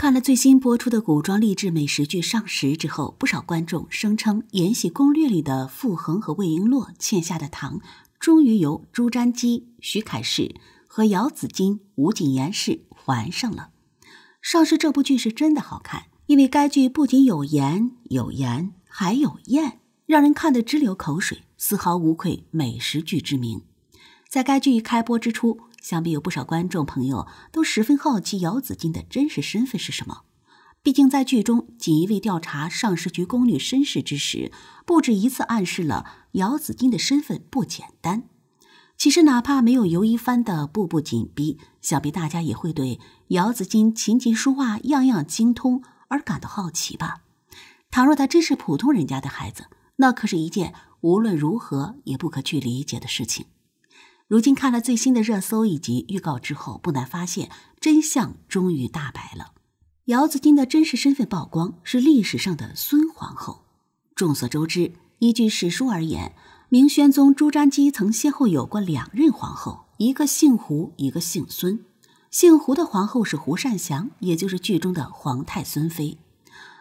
看了最新播出的古装励志美食剧《上食》之后，不少观众声称，《延禧攻略》里的傅恒和魏璎珞欠下的糖，终于由朱瞻基、徐凯世和姚子衿、吴谨言氏还上了。《上食》这部剧是真的好看，因为该剧不仅有颜有盐，还有艳，让人看得直流口水，丝毫无愧美食剧之名。在该剧开播之初。想必有不少观众朋友都十分好奇姚子衿的真实身份是什么。毕竟在剧中，锦衣卫调查上市局宫女身世之时，不止一次暗示了姚子衿的身份不简单。其实，哪怕没有尤一帆的步步紧逼，想必大家也会对姚子衿琴棋书画样样精通而感到好奇吧。倘若他真是普通人家的孩子，那可是一件无论如何也不可去理解的事情。如今看了最新的热搜以及预告之后，不难发现真相终于大白了。姚子衿的真实身份曝光是历史上的孙皇后。众所周知，依据史书而言，明宣宗朱瞻基曾先后有过两任皇后，一个姓胡，一个姓孙。姓胡的皇后是胡善祥，也就是剧中的皇太孙妃；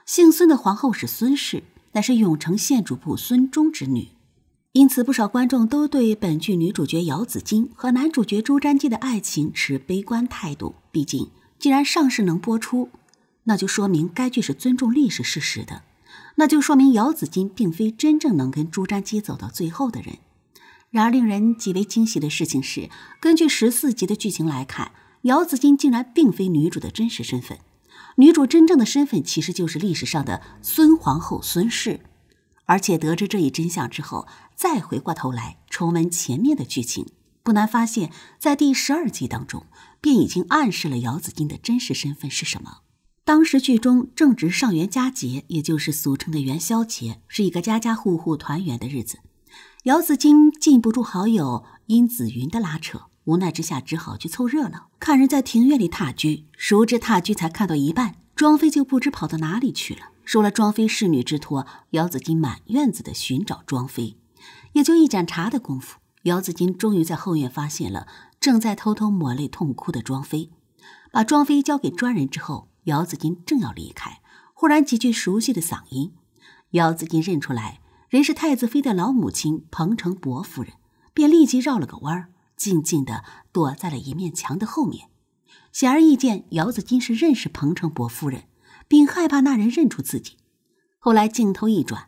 姓孙的皇后是孙氏，乃是永城县主簿孙忠之女。因此，不少观众都对本剧女主角姚子衿和男主角朱瞻基的爱情持悲观态度。毕竟，既然上市能播出，那就说明该剧是尊重历史事实的，那就说明姚子衿并非真正能跟朱瞻基走到最后的人。然而，令人极为惊喜的事情是，根据十四集的剧情来看，姚子衿竟然并非女主的真实身份，女主真正的身份其实就是历史上的孙皇后孙氏。而且得知这一真相之后，再回过头来重温前面的剧情，不难发现，在第十二集当中，便已经暗示了姚子衿的真实身份是什么。当时剧中正值上元佳节，也就是俗称的元宵节，是一个家家户户团圆的日子。姚子衿禁不住好友殷子云的拉扯，无奈之下只好去凑热闹，看人在庭院里踏鞠。熟知踏鞠才看到一半，庄妃就不知跑到哪里去了。受了庄妃侍女之托，姚子金满院子的寻找庄妃，也就一盏茶的功夫，姚子金终于在后院发现了正在偷偷抹泪痛哭的庄妃。把庄妃交给专人之后，姚子金正要离开，忽然几句熟悉的嗓音，姚子金认出来人是太子妃的老母亲彭城伯夫人，便立即绕了个弯，静静的躲在了一面墙的后面。显而易见，姚子金是认识彭城伯夫人。并害怕那人认出自己。后来镜头一转，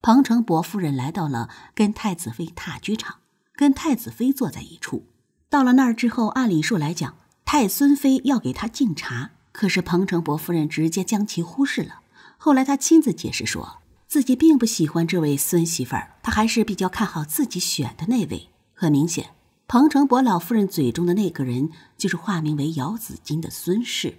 彭成伯夫人来到了跟太子妃踏居场，跟太子妃坐在一处。到了那儿之后，按礼数来讲，太孙妃要给他敬茶，可是彭成伯夫人直接将其忽视了。后来他亲自解释说，自己并不喜欢这位孙媳妇儿，他还是比较看好自己选的那位。很明显，彭成伯老夫人嘴中的那个人，就是化名为姚子金的孙氏。